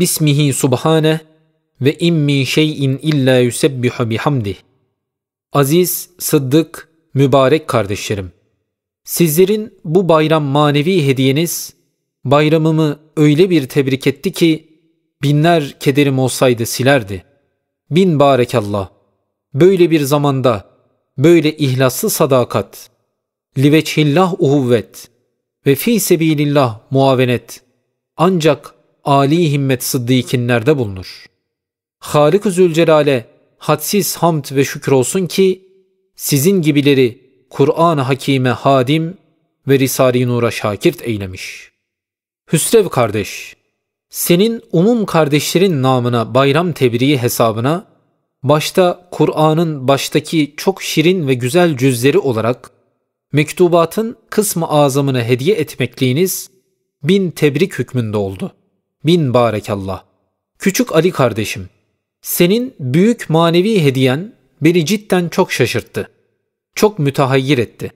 Bismihi subhane ve immi şeyin illa yusebbihu Bihamdi Aziz, sıddık, mübarek kardeşlerim. Sizlerin bu bayram manevi hediyeniz bayramımı öyle bir tebrik etti ki binler kederim olsaydı silerdi. Bin barekallah. Böyle bir zamanda böyle ihlaslı sadakat, liveçhillah uhuvvet ve fi sebilillah muavenet ancak ali himmet sıddikinlerde bulunur. Halik-ı Zülcelal'e hadsiz hamd ve şükür olsun ki sizin gibileri Kur'an-ı Hakime hadim ve Risale-i Nur'a şakirt eylemiş. Hüsrev kardeş, senin umum kardeşlerin namına bayram tebriği hesabına başta Kur'an'ın baştaki çok şirin ve güzel cüzleri olarak mektubatın kısmı azamını hediye etmekliğiniz bin tebrik hükmünde oldu bin barekallah. Küçük Ali kardeşim, senin büyük manevi hediyen beni cidden çok şaşırttı. Çok mütehayyir etti.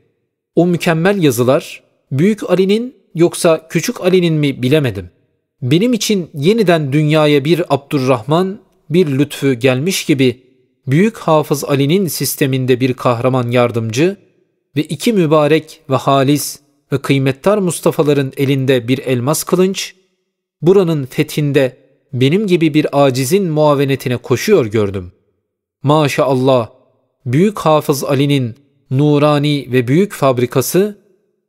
O mükemmel yazılar Büyük Ali'nin yoksa Küçük Ali'nin mi bilemedim. Benim için yeniden dünyaya bir Abdurrahman, bir lütfü gelmiş gibi Büyük Hafız Ali'nin sisteminde bir kahraman yardımcı ve iki mübarek ve halis ve kıymettar Mustafa'ların elinde bir elmas kılınç buranın fethinde benim gibi bir acizin muavenetine koşuyor gördüm. Maşallah, Büyük Hafız Ali'nin nurani ve büyük fabrikası,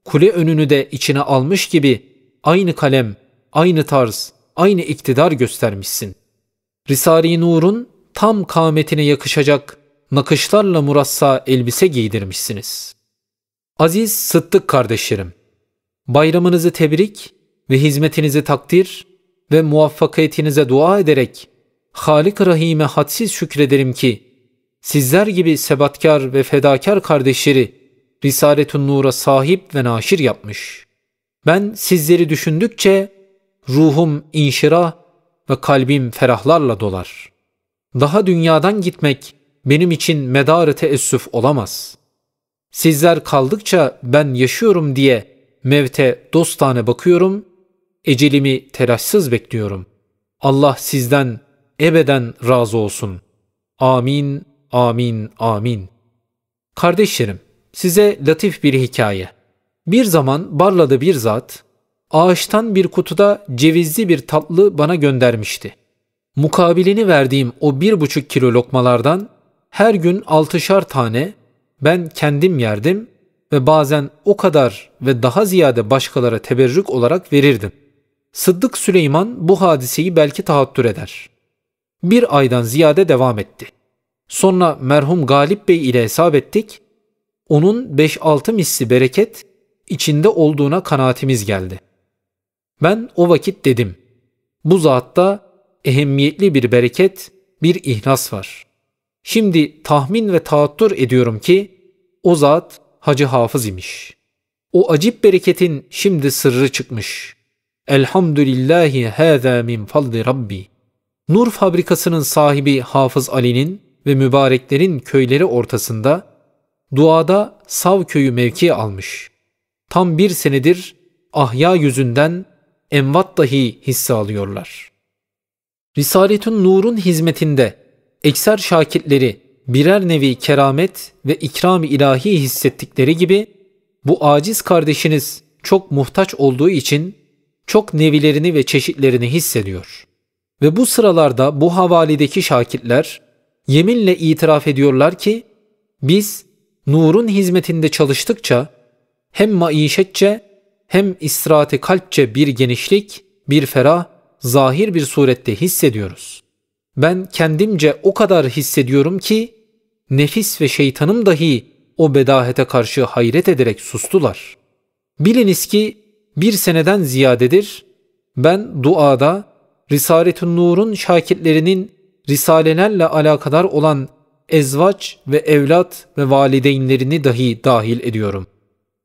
kule önünü de içine almış gibi aynı kalem, aynı tarz, aynı iktidar göstermişsin. Risale-i Nur'un tam kametine yakışacak nakışlarla murassa elbise giydirmişsiniz. Aziz Sıddık kardeşlerim, bayramınızı tebrik, ve hizmetinizi takdir ve muvaffakiyetinize dua ederek Halik Rahim'e hadsiz şükrederim ki sizler gibi sebatkar ve fedakar kardeşleri Risaletun Nur'a sahip ve naşir yapmış. Ben sizleri düşündükçe ruhum inşira ve kalbim ferahlarla dolar. Daha dünyadan gitmek benim için medarı teessüf olamaz. Sizler kaldıkça ben yaşıyorum diye mevte dostane bakıyorum Ecelimi telaşsız bekliyorum. Allah sizden ebeden razı olsun. Amin, amin, amin. Kardeşlerim, size latif bir hikaye. Bir zaman Barla'da bir zat, ağaçtan bir kutuda cevizli bir tatlı bana göndermişti. Mukabilini verdiğim o bir buçuk kilo lokmalardan her gün altışar tane ben kendim yerdim ve bazen o kadar ve daha ziyade başkalara teberrük olarak verirdim. Sıddık Süleyman bu hadiseyi belki tahattür eder. Bir aydan ziyade devam etti. Sonra merhum Galip Bey ile hesap ettik. Onun 5-6 misli bereket içinde olduğuna kanaatimiz geldi. Ben o vakit dedim. Bu zatta ehemmiyetli bir bereket, bir ihnas var. Şimdi tahmin ve taattür ediyorum ki o zat Hacı Hafız imiş. O acip bereketin şimdi sırrı çıkmış. Elhamdülillahi hâzâ min fadli rabbi. Nur fabrikasının sahibi Hafız Ali'nin ve mübareklerin köyleri ortasında duada Sav köyü mevki almış. Tam bir senedir ahya yüzünden envat dahi hisse alıyorlar. Risaletün Nur'un hizmetinde ekser şakitleri birer nevi keramet ve ikram ilahi hissettikleri gibi bu aciz kardeşiniz çok muhtaç olduğu için çok nevilerini ve çeşitlerini hissediyor. Ve bu sıralarda bu havalideki şakitler yeminle itiraf ediyorlar ki biz nurun hizmetinde çalıştıkça hem maişetçe hem istirahati kalpçe bir genişlik, bir ferah, zahir bir surette hissediyoruz. Ben kendimce o kadar hissediyorum ki nefis ve şeytanım dahi o bedahete karşı hayret ederek sustular. Biliniz ki bir seneden ziyadedir. Ben duada Risaletün Nur'un şakitlerinin risalelerle alakadar olan ezvaç ve evlat ve valideynlerini dahi dahil ediyorum.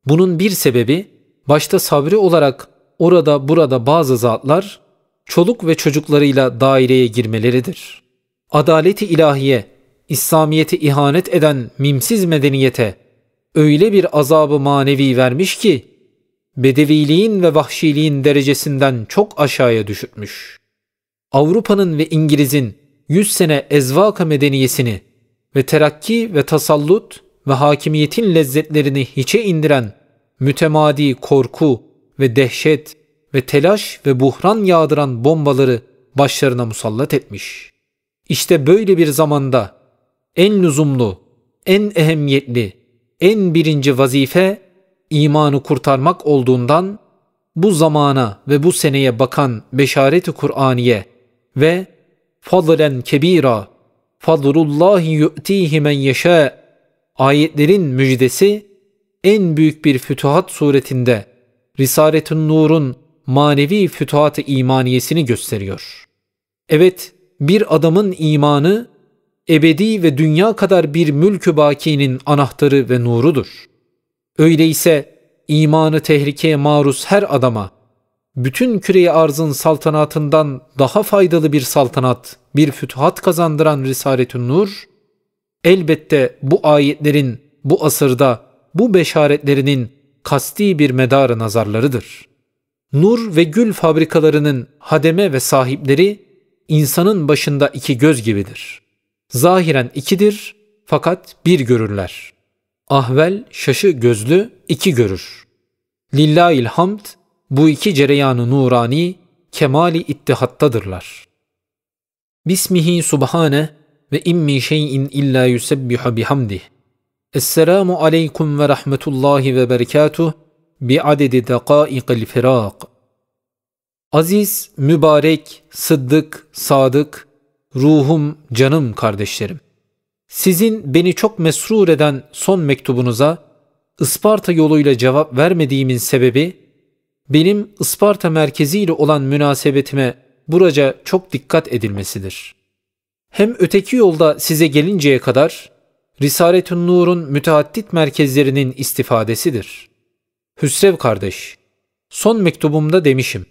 Bunun bir sebebi başta sabri olarak orada burada bazı zatlar çoluk ve çocuklarıyla daireye girmeleridir. Adaleti ilahiye, İslamiyeti ihanet eden mimsiz medeniyete öyle bir azabı manevi vermiş ki bedeviliğin ve vahşiliğin derecesinden çok aşağıya düşürmüş. Avrupa'nın ve İngiliz'in 100 sene ezvaka medeniyesini ve terakki ve tasallut ve hakimiyetin lezzetlerini hiçe indiren mütemadi korku ve dehşet ve telaş ve buhran yağdıran bombaları başlarına musallat etmiş. İşte böyle bir zamanda en lüzumlu, en ehemmiyetli, en birinci vazife imanı kurtarmak olduğundan bu zamana ve bu seneye bakan beşareti Kur'aniye ve fadlen kebira fadlullahi yu'tihi men yeşâ ayetlerin müjdesi en büyük bir fütuhat suretinde Risaletün Nur'un manevi fütuhat-ı imaniyesini gösteriyor. Evet, bir adamın imanı ebedi ve dünya kadar bir mülkü bakinin anahtarı ve nurudur. Öyleyse imanı tehlikeye maruz her adama, bütün küreyi arzın saltanatından daha faydalı bir saltanat, bir fütuhat kazandıran Risaletün Nur, elbette bu ayetlerin bu asırda bu beşaretlerinin kasti bir medarı nazarlarıdır. Nur ve gül fabrikalarının hademe ve sahipleri insanın başında iki göz gibidir. Zahiren ikidir fakat bir görürler.'' ahvel şaşı gözlü iki görür. Lillahil hamd bu iki cereyanı nurani kemali ittihattadırlar. Bismihi subhane ve immi şeyin illa yusebbihu bihamdih. Esselamu aleykum ve rahmetullahi ve berekatuh bi adedi dakaiqil firak. Aziz, mübarek, sıddık, sadık, ruhum, canım kardeşlerim. Sizin beni çok mesrur eden son mektubunuza Isparta yoluyla cevap vermediğimin sebebi benim Isparta merkeziyle olan münasebetime buraca çok dikkat edilmesidir. Hem öteki yolda size gelinceye kadar Risaletün Nur'un müteaddit merkezlerinin istifadesidir. Hüsrev kardeş, son mektubumda demişim.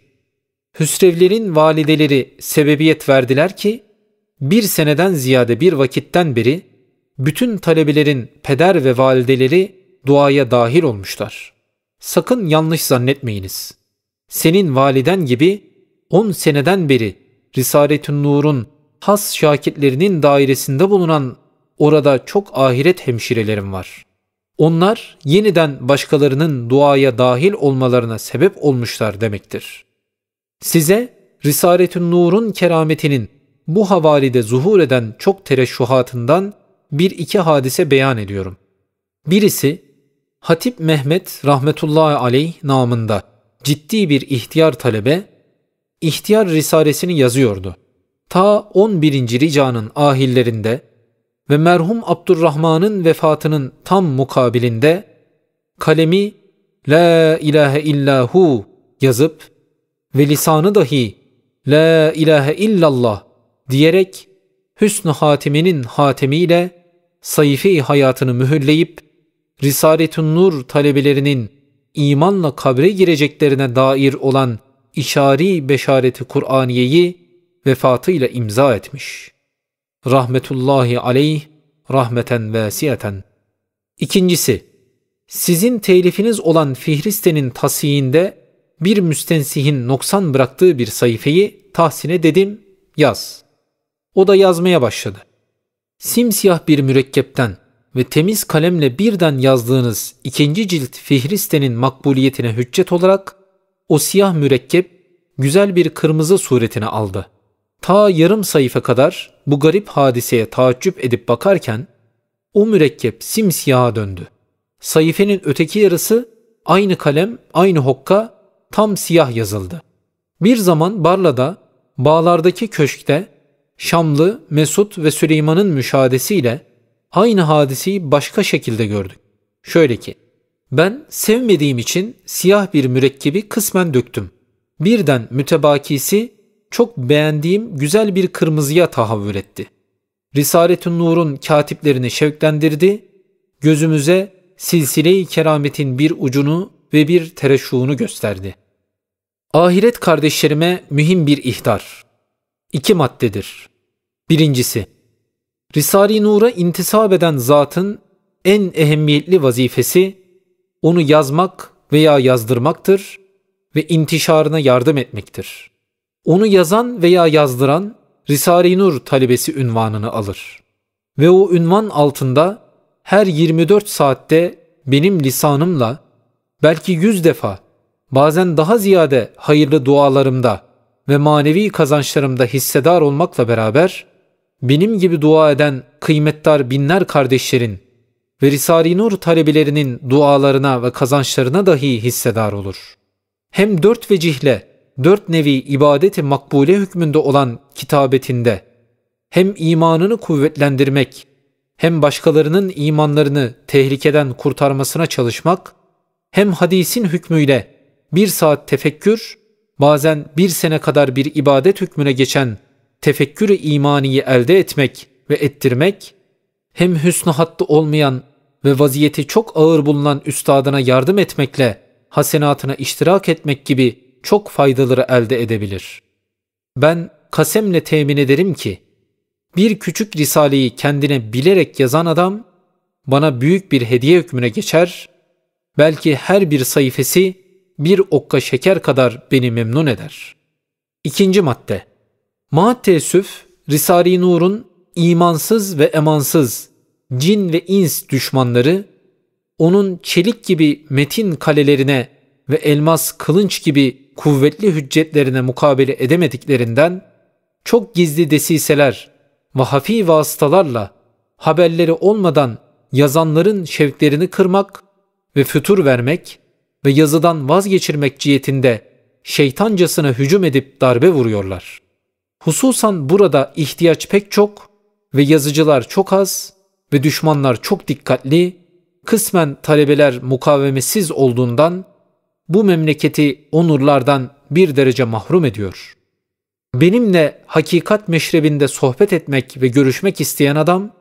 Hüsrevlerin valideleri sebebiyet verdiler ki bir seneden ziyade bir vakitten beri bütün talebelerin peder ve valideleri duaya dahil olmuşlar. Sakın yanlış zannetmeyiniz. Senin validen gibi on seneden beri Risaletün Nur'un has şakitlerinin dairesinde bulunan orada çok ahiret hemşirelerim var. Onlar yeniden başkalarının duaya dahil olmalarına sebep olmuşlar demektir. Size Risaletün Nur'un kerametinin bu havalide zuhur eden çok tereşşuhatından bir iki hadise beyan ediyorum. Birisi Hatip Mehmet rahmetullahi aleyh namında ciddi bir ihtiyar talebe ihtiyar risalesini yazıyordu. Ta 11. ricanın ahillerinde ve merhum Abdurrahman'ın vefatının tam mukabilinde kalemi La ilahe illahu yazıp ve lisanı dahi La ilahe illallah diyerek Hüsnü Hatemi'nin hatemiyle sayfe hayatını mühürleyip Risaletün Nur talebelerinin imanla kabre gireceklerine dair olan işari beşareti Kur'aniyeyi vefatıyla imza etmiş. Rahmetullahi aleyh rahmeten vesiyeten. İkincisi, sizin telifiniz olan Fihriste'nin tasiyinde bir müstensihin noksan bıraktığı bir sayfeyi tahsine dedim, yaz.'' O da yazmaya başladı. Simsiyah bir mürekkepten ve temiz kalemle birden yazdığınız ikinci cilt Fihriste'nin makbuliyetine hüccet olarak o siyah mürekkep güzel bir kırmızı suretini aldı. Ta yarım sayfa kadar bu garip hadiseye taaccüp edip bakarken o mürekkep simsiyaha döndü. Sayfenin öteki yarısı aynı kalem, aynı hokka tam siyah yazıldı. Bir zaman Barla'da, bağlardaki köşkte Şamlı, Mesut ve Süleyman'ın müşahadesiyle aynı hadiseyi başka şekilde gördük. Şöyle ki, ben sevmediğim için siyah bir mürekkebi kısmen döktüm. Birden mütebakisi çok beğendiğim güzel bir kırmızıya tahavvül etti. Risaletün Nur'un katiplerini şevklendirdi, gözümüze silsile-i kerametin bir ucunu ve bir tereşuğunu gösterdi. Ahiret kardeşlerime mühim bir ihtar iki maddedir. Birincisi, Risale-i Nur'a intisap eden zatın en ehemmiyetli vazifesi onu yazmak veya yazdırmaktır ve intişarına yardım etmektir. Onu yazan veya yazdıran Risale-i Nur talebesi ünvanını alır. Ve o ünvan altında her 24 saatte benim lisanımla belki yüz defa bazen daha ziyade hayırlı dualarımda ve manevi kazançlarımda hissedar olmakla beraber benim gibi dua eden kıymetdar binler kardeşlerin ve Risale-i Nur talebelerinin dualarına ve kazançlarına dahi hissedar olur. Hem dört vecihle, dört nevi ibadeti makbule hükmünde olan kitabetinde hem imanını kuvvetlendirmek, hem başkalarının imanlarını tehlikeden kurtarmasına çalışmak, hem hadisin hükmüyle bir saat tefekkür bazen bir sene kadar bir ibadet hükmüne geçen tefekkür tefekkürü imaniyi elde etmek ve ettirmek, hem hüsnü hattı olmayan ve vaziyeti çok ağır bulunan üstadına yardım etmekle hasenatına iştirak etmek gibi çok faydaları elde edebilir. Ben kasemle temin ederim ki, bir küçük risaleyi kendine bilerek yazan adam, bana büyük bir hediye hükmüne geçer, belki her bir sayfesi bir okka şeker kadar beni memnun eder. İkinci madde. Ma teessüf, Risari Nur'un imansız ve emansız cin ve ins düşmanları onun çelik gibi metin kalelerine ve elmas kılınç gibi kuvvetli hüccetlerine mukabele edemediklerinden çok gizli desiseler ve hafi vasıtalarla haberleri olmadan yazanların şevklerini kırmak ve fütur vermek ve yazıdan vazgeçirmek cihetinde şeytancasına hücum edip darbe vuruyorlar. Hususan burada ihtiyaç pek çok ve yazıcılar çok az ve düşmanlar çok dikkatli, kısmen talebeler mukavemetsiz olduğundan bu memleketi onurlardan bir derece mahrum ediyor. Benimle hakikat meşrebinde sohbet etmek ve görüşmek isteyen adam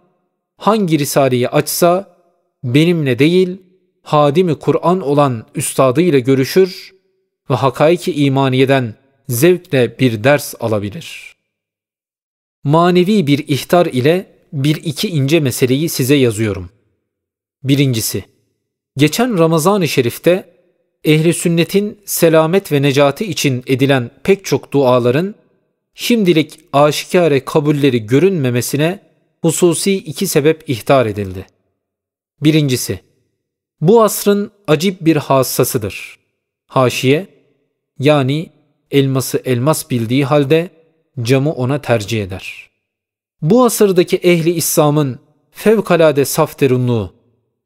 hangi risaleyi açsa benimle değil hadimi Kur'an olan üstadı ile görüşür ve hakaiki imaniyeden zevkle bir ders alabilir. Manevi bir ihtar ile bir iki ince meseleyi size yazıyorum. Birincisi, geçen Ramazan-ı Şerif'te ehli sünnetin selamet ve necati için edilen pek çok duaların şimdilik aşikare kabulleri görünmemesine hususi iki sebep ihtar edildi. Birincisi, bu asrın acip bir hassasıdır. Haşiye, yani elması elmas bildiği halde camı ona tercih eder. Bu asırdaki ehli İslam'ın fevkalade saf derunluğu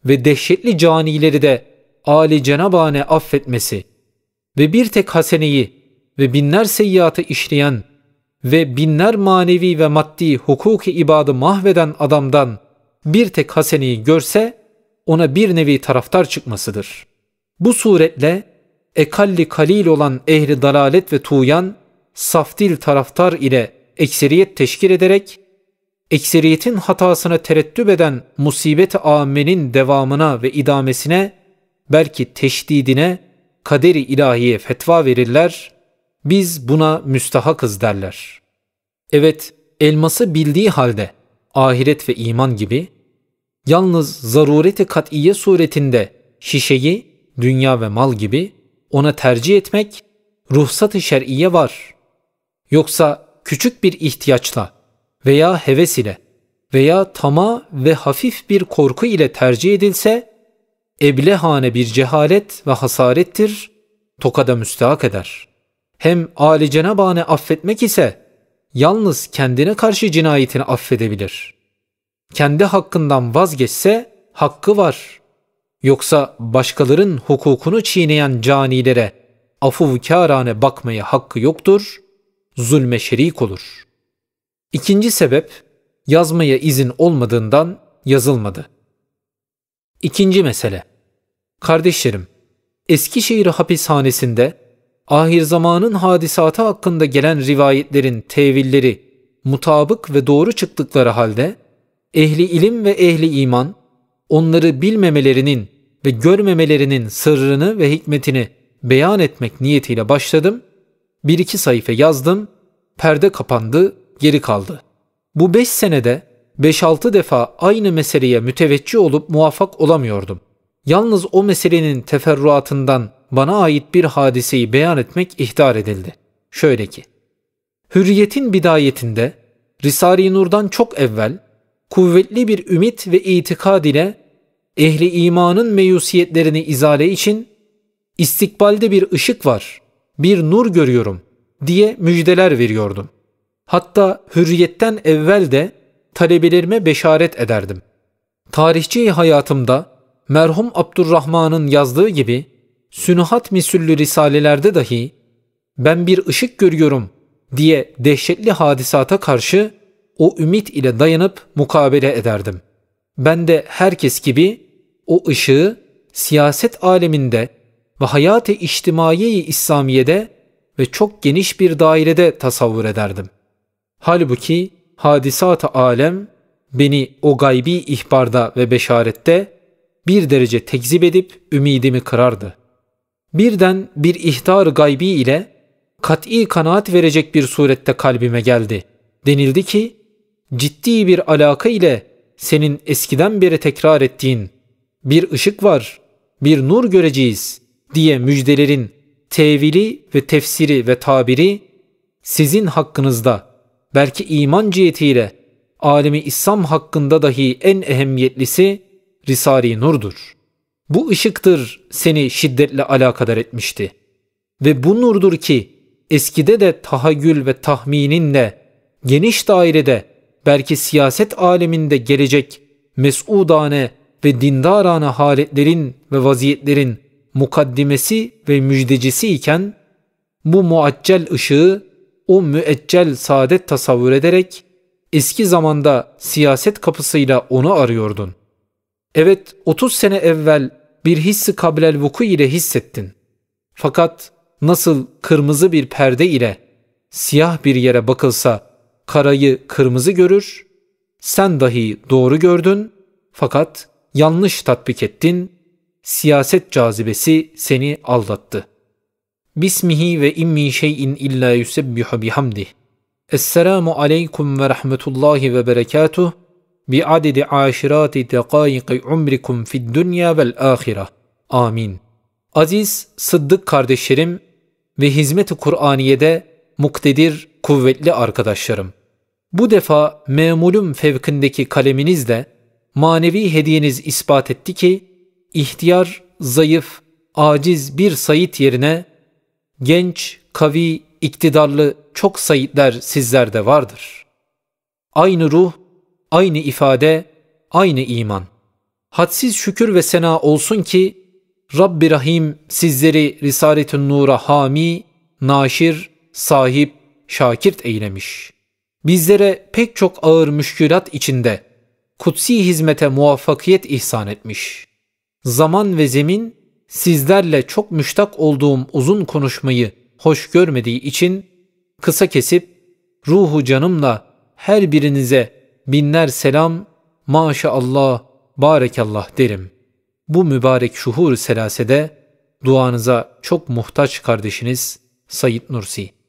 ve dehşetli canileri de Ali Cenabane affetmesi ve bir tek haseneyi ve binler seyyiatı işleyen ve binler manevi ve maddi hukuki ibadı mahveden adamdan bir tek haseneyi görse ona bir nevi taraftar çıkmasıdır. Bu suretle ekalli kalil olan ehli dalalet ve tuyan saftil taraftar ile ekseriyet teşkil ederek ekseriyetin hatasına terettüp eden musibet-i âmenin devamına ve idamesine belki teşdidine kaderi ilahiye fetva verirler, biz buna müstahakız derler. Evet, elması bildiği halde ahiret ve iman gibi yalnız zarureti kat'iye suretinde şişeyi, dünya ve mal gibi ona tercih etmek ruhsat-ı şer'iye var. Yoksa küçük bir ihtiyaçla veya heves ile veya tama ve hafif bir korku ile tercih edilse eblehane bir cehalet ve hasarettir, tokada müstahak eder. Hem Ali Cenabane affetmek ise yalnız kendine karşı cinayetini affedebilir.'' kendi hakkından vazgeçse hakkı var. Yoksa başkaların hukukunu çiğneyen canilere afuvkârane bakmaya hakkı yoktur, zulme şerik olur. İkinci sebep, yazmaya izin olmadığından yazılmadı. İkinci mesele, kardeşlerim, Eskişehir hapishanesinde ahir zamanın hadisatı hakkında gelen rivayetlerin tevilleri mutabık ve doğru çıktıkları halde ehli ilim ve ehli iman onları bilmemelerinin ve görmemelerinin sırrını ve hikmetini beyan etmek niyetiyle başladım. Bir iki sayfa yazdım, perde kapandı, geri kaldı. Bu beş senede 5-6 defa aynı meseleye müteveccih olup muvaffak olamıyordum. Yalnız o meselenin teferruatından bana ait bir hadiseyi beyan etmek ihtar edildi. Şöyle ki, Hürriyet'in bidayetinde Risale-i Nur'dan çok evvel kuvvetli bir ümit ve itikad ile ehli imanın meyusiyetlerini izale için istikbalde bir ışık var, bir nur görüyorum diye müjdeler veriyordum. Hatta hürriyetten evvel de talebelerime beşaret ederdim. Tarihçi hayatımda merhum Abdurrahman'ın yazdığı gibi Sünuhat misüllü risalelerde dahi ben bir ışık görüyorum diye dehşetli hadisata karşı o ümit ile dayanıp mukabele ederdim. Ben de herkes gibi o ışığı siyaset aleminde ve hayat-ı içtimaiye-i İslamiye'de ve çok geniş bir dairede tasavvur ederdim. Halbuki hadisat-ı alem beni o gaybi ihbarda ve beşarette bir derece tekzip edip ümidimi kırardı. Birden bir ihtar gaybi ile kat'i kanaat verecek bir surette kalbime geldi. Denildi ki ciddi bir alaka ile senin eskiden beri tekrar ettiğin bir ışık var, bir nur göreceğiz diye müjdelerin tevili ve tefsiri ve tabiri sizin hakkınızda belki iman cihetiyle alemi İslam hakkında dahi en ehemmiyetlisi Risale-i Nur'dur. Bu ışıktır seni şiddetle alakadar etmişti. Ve bu nurdur ki eskide de tahayyül ve tahmininle geniş dairede belki siyaset aleminde gelecek mesudane ve dindarane haletlerin ve vaziyetlerin mukaddimesi ve müjdecisi iken bu muaccel ışığı o müeccel saadet tasavvur ederek eski zamanda siyaset kapısıyla onu arıyordun. Evet 30 sene evvel bir hissi kabilel vuku ile hissettin. Fakat nasıl kırmızı bir perde ile siyah bir yere bakılsa karayı kırmızı görür, sen dahi doğru gördün fakat yanlış tatbik ettin, siyaset cazibesi seni aldattı. Bismihi ve immi şeyin illa yusebbihu bihamdih. Esselamu aleykum ve rahmetullahi ve berekatuh bi adedi aşirati dekayiki umrikum fid dünya vel ahira. Amin. Aziz Sıddık kardeşlerim ve hizmet-i Kur'aniye'de muktedir kuvvetli arkadaşlarım. Bu defa memulüm fevkindeki kaleminizle manevi hediyeniz ispat etti ki ihtiyar, zayıf, aciz bir Sayit yerine genç, kavi, iktidarlı çok Sayitler sizlerde vardır. Aynı ruh, aynı ifade, aynı iman. Hadsiz şükür ve sena olsun ki Rabbi Rahim sizleri Risaletün Nur'a hami, naşir, sahip, şakirt eylemiş.'' bizlere pek çok ağır müşkülat içinde kutsi hizmete muvaffakiyet ihsan etmiş. Zaman ve zemin sizlerle çok müştak olduğum uzun konuşmayı hoş görmediği için kısa kesip ruhu canımla her birinize binler selam maşallah barekallah derim. Bu mübarek şuhur selasede duanıza çok muhtaç kardeşiniz Sayit Nursi.